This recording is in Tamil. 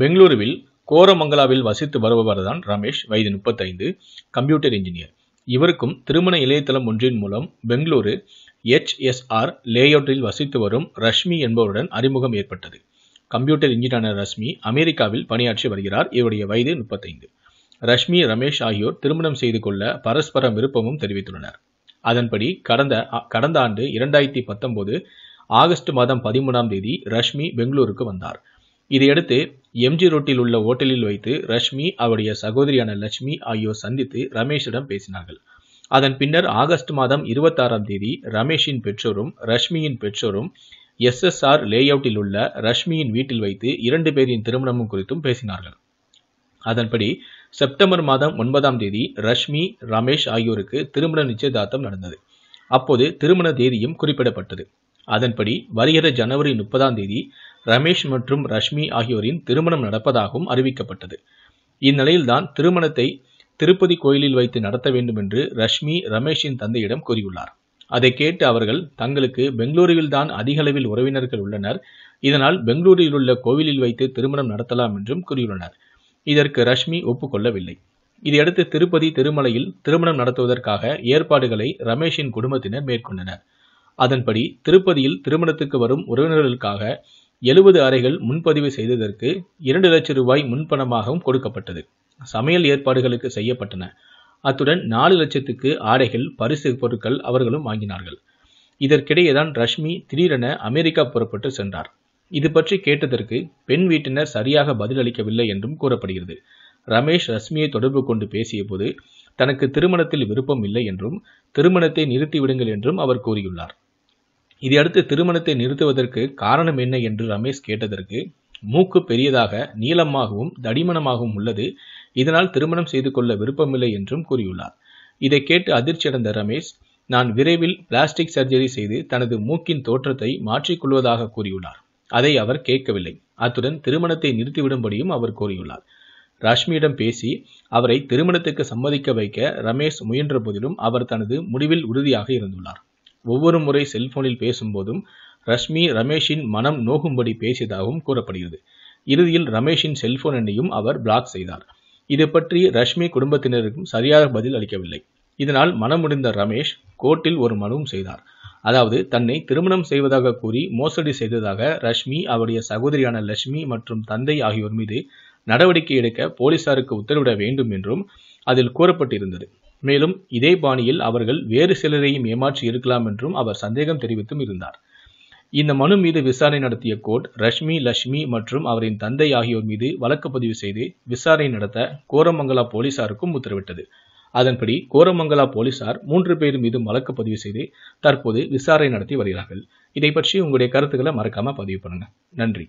பெங்களூருவில் கோரமங்கலாவில் வசித்து வருபவர் தான் ரமேஷ் வயது முப்பத்தைந்து கம்ப்யூட்டர் இன்ஜினியர் இவருக்கும் திருமண இளையதளம் ஒன்றின் மூலம் பெங்களூரு எச்எஸ்ஆர் லேஅவுட்டில் வசித்து வரும் ரஷ்மி என்பவருடன் அறிமுகம் ஏற்பட்டது கம்ப்யூட்டர் இன்ஜினியரான ரஷ்மி அமெரிக்காவில் பணியாற்றி வருகிறார் இவருடைய வயது முப்பத்தைந்து ரஷ்மி ரமேஷ் ஆகியோர் திருமணம் செய்து கொள்ள பரஸ்பரம் விருப்பமும் தெரிவித்துள்ளனர் அதன்படி கடந்த கடந்த ஆண்டு இரண்டாயிரத்தி பத்தொன்பது ஆகஸ்ட் மாதம் பதிமூணாம் தேதி ரஷ்மி பெங்களூருக்கு வந்தார் இதையடுத்து எம்ஜி ரோட்டில் உள்ள ஓட்டலில் வைத்து ரஷ்மி அவருடைய சகோதரியான லட்சுமி ஆகியோர் சந்தித்து ரமேஷிடம் பேசினார்கள் அதன் பின்னர் ஆகஸ்ட் மாதம் இருபத்தாறாம் தேதி ரமேஷின் பெற்றோரும் ரஷ்மியின் பெற்றோரும் எஸ்எஸ்ஆர் லேஅவுட்டில் உள்ள ரஷ்மியின் வீட்டில் வைத்து இரண்டு பேரின் திருமணமும் குறித்தும் பேசினார்கள் அதன்படி செப்டம்பர் மாதம் ஒன்பதாம் தேதி ரஷ்மி ரமேஷ் ஆகியோருக்கு திருமண நிச்சயதார்த்தம் நடந்தது அப்போது திருமண தேதியும் குறிப்பிடப்பட்டது அதன்படி வருகிற ஜனவரி முப்பதாம் தேதி ரமேஷ் மற்றும் ரஷ்மி ஆகியோரின் திருமணம் நடப்பதாகவும் அறிவிக்கப்பட்டது இந்நிலையில்தான் திருமணத்தை திருப்பதி கோயிலில் வைத்து நடத்த வேண்டும் என்று ரஷ்மி ரமேஷின் தந்தையிடம் கூறியுள்ளார் அதை கேட்டு அவர்கள் தங்களுக்கு பெங்களூருவில் தான் அதிகளவில் உறவினர்கள் உள்ளனர் இதனால் பெங்களூரில் உள்ள கோவிலில் வைத்து திருமணம் நடத்தலாம் என்றும் கூறியுள்ளனர் இதற்கு ரஷ்மி ஒப்புக்கொள்ளவில்லை இதையடுத்து திருப்பதி திருமலையில் திருமணம் நடத்துவதற்காக ஏற்பாடுகளை ரமேஷின் குடும்பத்தினர் மேற்கொண்டனர் அதன்படி திருப்பதியில் திருமணத்துக்கு வரும் உறவினர்களுக்காக எழுபது அறைகள் முன்பதிவு செய்ததற்கு இரண்டு லட்சம் ரூபாய் முன்பணமாகவும் கொடுக்கப்பட்டது சமையல் ஏற்பாடுகளுக்கு செய்யப்பட்டன அத்துடன் நாலு லட்சத்துக்கு ஆடைகள் பரிசு பொருட்கள் அவர்களும் வாங்கினார்கள் இதற்கிடையே தான் ரஷ்மி திடீரென அமெரிக்கா புறப்பட்டு சென்றார் இது பற்றி கேட்டதற்கு பெண் வீட்டினர் சரியாக பதிலளிக்கவில்லை என்றும் கூறப்படுகிறது ரமேஷ் ரஷ்மியை தொடர்பு கொண்டு பேசியபோது தனக்கு திருமணத்தில் விருப்பம் இல்லை என்றும் திருமணத்தை நிறுத்திவிடுங்கள் என்றும் அவர் கூறியுள்ளார் இதையடுத்து திருமணத்தை நிறுத்துவதற்கு காரணம் என்ன என்று ரமேஷ் கேட்டதற்கு மூக்கு பெரியதாக நீளமாகவும் தடிமனமாகவும் உள்ளது இதனால் திருமணம் செய்து கொள்ள விருப்பமில்லை என்றும் கூறியுள்ளார் இதை கேட்டு அதிர்ச்சியடைந்த ரமேஷ் நான் விரைவில் பிளாஸ்டிக் சர்ஜரி செய்து தனது மூக்கின் தோற்றத்தை மாற்றிக்கொள்வதாக கூறியுள்ளார் அதை அவர் கேட்கவில்லை அத்துடன் திருமணத்தை நிறுத்திவிடும்படியும் அவர் கூறியுள்ளார் ரஷ்மியிடம் பேசி அவரை திருமணத்துக்கு சம்மதிக்க வைக்க ரமேஷ் முயன்ற போதிலும் அவர் தனது முடிவில் உறுதியாக இருந்துள்ளார் ஒவ்வொரு முறை செல்போனில் பேசும்போதும் ரஷ்மி ரமேஷின் மனம் நோகும்படி பேசியதாகவும் கூறப்படுகிறது இறுதியில் ரமேஷின் செல்போன் எண்ணையும் அவர் பிளாக் செய்தார் இது பற்றி ரஷ்மி குடும்பத்தினருக்கும் சரியாக பதில் அளிக்கவில்லை இதனால் முடிந்த ரமேஷ் கோர்ட்டில் ஒரு மனுவும் செய்தார் அதாவது தன்னை திருமணம் செய்வதாக கூறி மோசடி செய்ததாக ரஷ்மி அவருடைய சகோதரியான லட்சுமி மற்றும் தந்தை ஆகியோர் மீது நடவடிக்கை எடுக்க போலீசாருக்கு உத்தரவிட வேண்டும் என்றும் அதில் கூறப்பட்டிருந்தது மேலும் இதே பாணியில் அவர்கள் வேறு சிலரையும் ஏமாற்றி இருக்கலாம் என்றும் அவர் சந்தேகம் தெரிவித்தும் இருந்தார் இந்த மனு மீது விசாரணை நடத்திய கோர்ட் ரஷ்மி லட்சுமி மற்றும் அவரின் தந்தை ஆகியோர் மீது வழக்கு பதிவு செய்து விசாரணை நடத்த கோரமங்கலா போலீசாருக்கும் உத்தரவிட்டது அதன்படி கோரமங்கலா போலீசார் மூன்று பேர் மீதும் வழக்கு பதிவு செய்து தற்போது விசாரணை நடத்தி வருகிறார்கள் இதை பற்றி உங்களுடைய கருத்துக்களை மறக்காம பதிவு பண்ணுங்க நன்றி